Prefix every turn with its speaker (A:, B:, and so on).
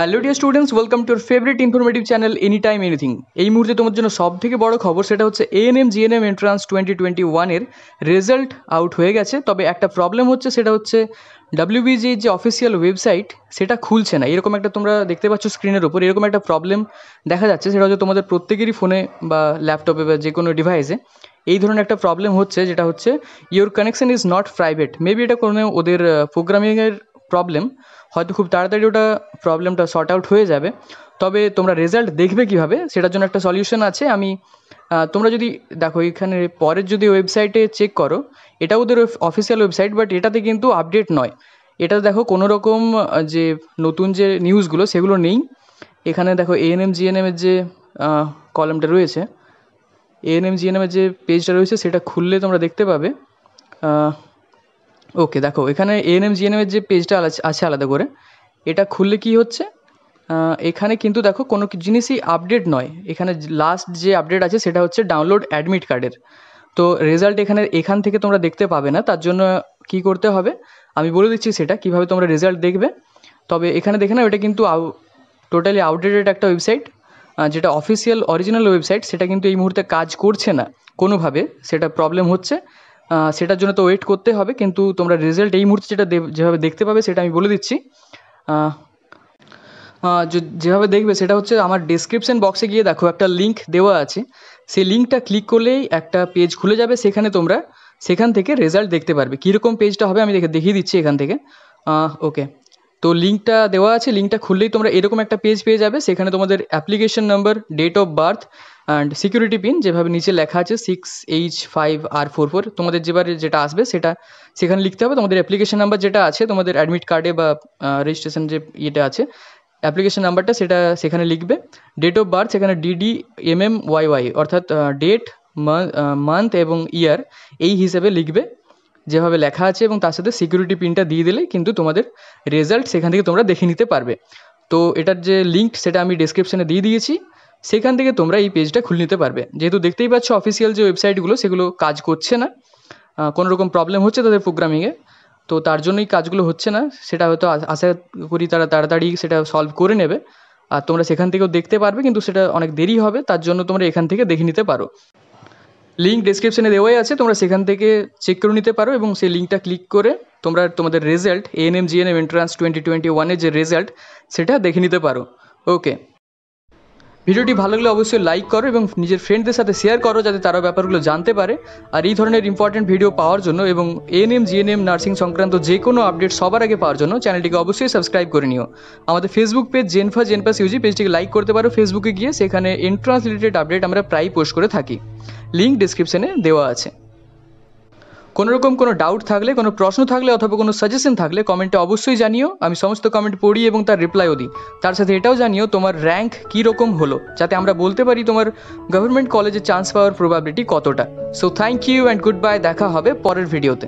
A: hello dear students welcome to favourite informative channel any time anything এই মুহূর্তে তোমার জন্য সব থেকে বড় খবর সেটা হচ্ছে M G N M entrance twenty twenty ওয়ানের রেজাল্ট আউট হয়ে গেছে তবে একটা প্রবলেম হচ্ছে সেটা হচ্ছে ডাব্লিউবিজির যে অফিসিয়াল ওয়েবসাইট সেটা খুলছে না এরকম একটা তোমরা দেখতে পাচ্ছ স্ক্রিনের ওপর এরকম একটা প্রবলেম দেখা যাচ্ছে সেটা হচ্ছে তোমাদের প্রত্যেকেরই ফোনে বা ল্যাপটপে বা যে কোনো ডিভাইসে এই ধরনের একটা প্রবলেম হচ্ছে যেটা হচ্ছে your connection is not private maybe এটা কোনো ওদের প্রোগ্রামিংয়ের প্রবলেম হয়তো খুব তাড়াতাড়ি ওটা প্রবলেমটা শর্ট আউট হয়ে যাবে তবে তোমরা রেজাল্ট দেখবে কীভাবে সেটার জন্য একটা সলিউশন আছে আমি তোমরা যদি দেখো এখানে পরের যদি ওয়েবসাইটে চেক করো এটা ওদের অফিসিয়াল ওয়েবসাইট বাট এটাতে কিন্তু আপডেট নয় এটা দেখো কোনো রকম যে নতুন যে নিউজগুলো সেগুলো নেই এখানে দেখো এএনএম জিএনএমের যে কলমটা রয়েছে এএনএম জিএনএমের যে পেজটা রয়েছে সেটা খুললে তোমরা দেখতে পাবে ওকে দেখো এখানে এএনএম জিএনএমের যে পেজটা আছে আলাদা করে এটা খুললে কি হচ্ছে এখানে কিন্তু দেখো কোনো জিনিসই আপডেট নয় এখানে লাস্ট যে আপডেট আছে সেটা হচ্ছে ডাউনলোড অ্যাডমিট কার্ডের তো রেজাল্ট এখানে এখান থেকে তোমরা দেখতে পাবে না তার জন্য কি করতে হবে আমি বলে দিচ্ছি সেটা কিভাবে তোমরা রেজাল্ট দেখবে তবে এখানে দেখে না ওটা কিন্তু টোটালি আউটডেটেড একটা ওয়েবসাইট যেটা অফিসিয়াল অরিজিনাল ওয়েবসাইট সেটা কিন্তু এই মুহূর্তে কাজ করছে না কোনোভাবে সেটা প্রবলেম হচ্ছে সেটার জন্য তো ওয়েট করতে হবে কিন্তু তোমরা রেজাল্ট এই মুহূর্তে যেটা যেভাবে দেখতে পাবে সেটা আমি বলে দিচ্ছি যেভাবে দেখবে সেটা হচ্ছে আমার ডিসক্রিপশন বক্সে গিয়ে দেখো একটা লিঙ্ক দেওয়া আছে সেই লিঙ্কটা ক্লিক করলেই একটা পেজ খুলে যাবে সেখানে তোমরা সেখান থেকে রেজাল্ট দেখতে পারবে কীরকম পেজটা হবে আমি দেখে দেখিয়ে দিচ্ছি এখান থেকে ওকে তো লিঙ্কটা দেওয়া আছে লিঙ্কটা খুললেই তোমরা এরকম একটা পেজ পেয়ে যাবে সেখানে তোমাদের application number date of birth and security pin যেভাবে নিচে লেখা আছে six H five R four four তোমাদের যেবারে যেটা আসবে সেটা সেখানে লিখতে হবে তোমাদের অ্যাপ্লিকেশন নাম্বার যেটা আছে তোমাদের অ্যাডমিট কার্ডে বা রেজিস্ট্রেশন যে ইয়েটা আছে অ্যাপ্লিকেশন নাম্বারটা সেটা সেখানে লিখবে ডেট অফ বার্থ সেখানে DD M M Y Y অর্থাৎ ডেট মান্থ এবং ইয়ার এই হিসেবে লিখবে যেভাবে লেখা আছে এবং তার সাথে সিকিউরিটি পিনটা দিয়ে দিলে কিন্তু তোমাদের রেজাল্ট সেখান থেকে তোমরা দেখে নিতে পারবে তো এটার যে লিঙ্ক সেটা আমি ডিসক্রিপশানে দিয়ে দিয়েছি সেখান থেকে তোমরা এই পেজটা খুলে নিতে পারবে যেহেতু দেখতেই পাচ্ছ অফিসিয়াল যে ওয়েবসাইটগুলো সেগুলো কাজ করছে না কোনো রকম প্রবলেম হচ্ছে তাদের প্রোগ্রামিংয়ে তো তার জন্যই কাজগুলো হচ্ছে না সেটা হয়তো আশা করি তারা তাড়াতাড়ি সেটা সলভ করে নেবে আর তোমরা সেখান থেকেও দেখতে পারবে কিন্তু সেটা অনেক দেরি হবে তার জন্য তোমরা এখান থেকে দেখে নিতে পারো লিঙ্ক ডিসক্রিপশানে দেওয়াই আছে তোমরা সেখান থেকে চেক করে নিতে পারো এবং সেই লিঙ্কটা ক্লিক করে তোমরা তোমাদের result ANM GNM entrance twenty twenty ওয়ানের যে রেজাল্ট সেটা দেখে নিতে পারো ওকে ভিডিওটি ভালো লাগলে অবশ্যই লাইক করো এবং নিজের ফ্রেন্ডদের সাথে শেয়ার করো যাতে তারা ব্যাপারগুলো জানতে পারে আর এই ধরনের ইম্পর্টেন্ট ভিডিও পাওয়ার জন্য এবং এএনএম জিএনএম নার্সিং সংক্রান্ত যে কোনো আপডেট সবার আগে পাওয়ার জন্য চ্যানেলটিকে অবশ্যই সাবস্ক্রাইব করে নিও আমাদের ফেসবুক পেজ জেনফা জেনপাস ইউজি পেজটিকে লাইক করতে পারো ফেসবুকে গিয়ে সেখানে এন্ট্রান্স রিলেটেড আপডেট আমরা প্রায় পোস্ট করে থাকি লিঙ্ক ডিসক্রিপশনে দেওয়া আছে কোনোরকম কোনো ডাউট থাকলে কোনো প্রশ্ন থাকলে অথবা কোনো সাজেশন থাকলে কমেন্টে অবশ্যই জানিও আমি সমস্ত কমেন্ট পড়ি এবং তার রিপ্লাইও দিই তার সাথে এটাও জানিও তোমার র্যাঙ্ক কী রকম হলো যাতে আমরা বলতে পারি তোমার গভর্নমেন্ট কলেজে চান্স পাওয়ার প্রবাবিলিটি কতটা so thank you and good bye দেখা হবে পরের ভিডিওতে